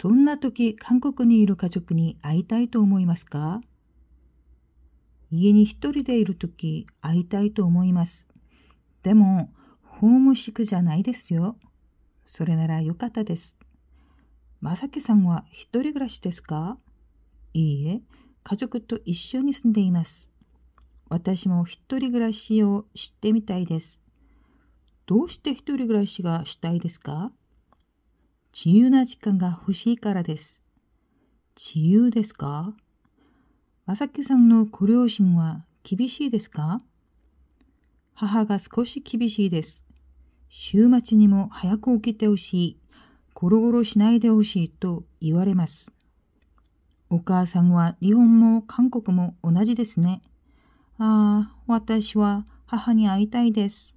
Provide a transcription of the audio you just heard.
どんな時韓国にいる家族に会いたいと思いますか家に一人でいる時会いたいと思います。でも、ホームシックじゃないですよ。それならよかったです。まさきさんは一人暮らしですかいいえ、家族と一緒に住んでいます。私も一人暮らしを知ってみたいです。どうして一人暮らしがしたいですか自由な時間が欲しいからです。自由ですかまさきさんのご両親は厳しいですか母が少し厳しいです。週末にも早く起きてほしい。ゴロゴロしないでほしいと言われます。お母さんは日本も韓国も同じですね。ああ、私は母に会いたいです。